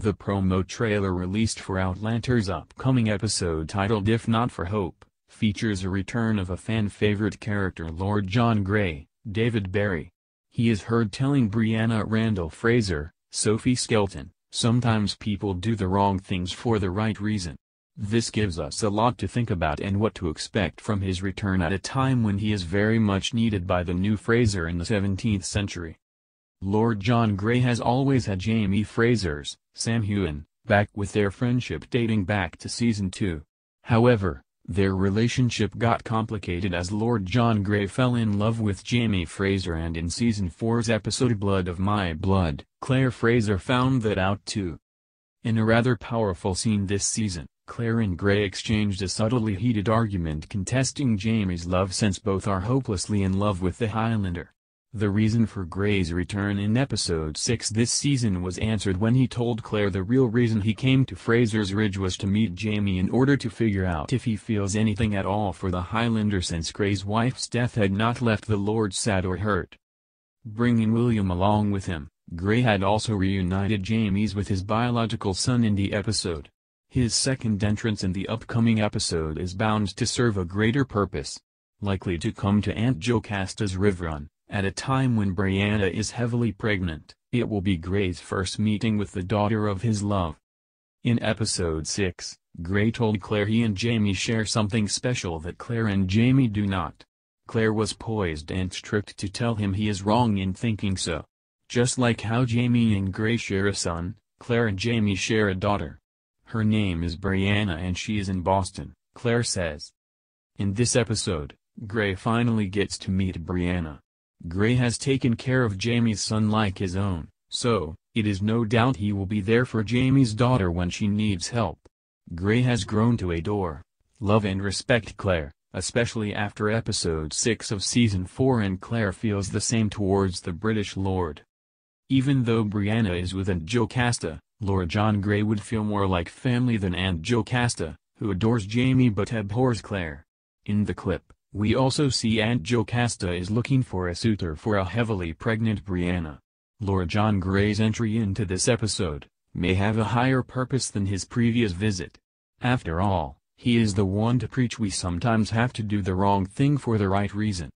The promo trailer released for Outlander's upcoming episode titled If Not for Hope, features a return of a fan-favorite character Lord John Gray, David Barry. He is heard telling Brianna Randall Fraser, Sophie Skelton, sometimes people do the wrong things for the right reason. This gives us a lot to think about and what to expect from his return at a time when he is very much needed by the new Fraser in the 17th century. Lord John Gray has always had Jamie Fraser's, Sam Hewen, back with their friendship dating back to season 2. However, their relationship got complicated as Lord John Grey fell in love with Jamie Fraser and in season 4's episode Blood of My Blood, Claire Fraser found that out too. In a rather powerful scene this season, Claire and Grey exchanged a subtly heated argument contesting Jamie's love since both are hopelessly in love with the Highlander. The reason for Gray's return in episode 6 this season was answered when he told Claire the real reason he came to Fraser's Ridge was to meet Jamie in order to figure out if he feels anything at all for the Highlander since Gray's wife's death had not left the Lord sad or hurt. Bringing William along with him, Gray had also reunited Jamie's with his biological son in the episode. His second entrance in the upcoming episode is bound to serve a greater purpose. Likely to come to Aunt Jocasta's Riverrun, at a time when Brianna is heavily pregnant, it will be Gray's first meeting with the daughter of his love. In episode 6, Gray told Claire he and Jamie share something special that Claire and Jamie do not. Claire was poised and strict to tell him he is wrong in thinking so. Just like how Jamie and Gray share a son, Claire and Jamie share a daughter. Her name is Brianna and she is in Boston, Claire says. In this episode, Gray finally gets to meet Brianna. Gray has taken care of Jamie's son like his own, so, it is no doubt he will be there for Jamie's daughter when she needs help. Gray has grown to adore, love and respect Claire, especially after episode 6 of season 4 and Claire feels the same towards the British lord. Even though Brianna is with Aunt Jocasta, Lord John Grey would feel more like family than Aunt Jocasta, who adores Jamie but abhors Claire. In the clip, we also see Aunt Jocasta is looking for a suitor for a heavily pregnant Brianna. Lord John Grey's entry into this episode, may have a higher purpose than his previous visit. After all, he is the one to preach we sometimes have to do the wrong thing for the right reason.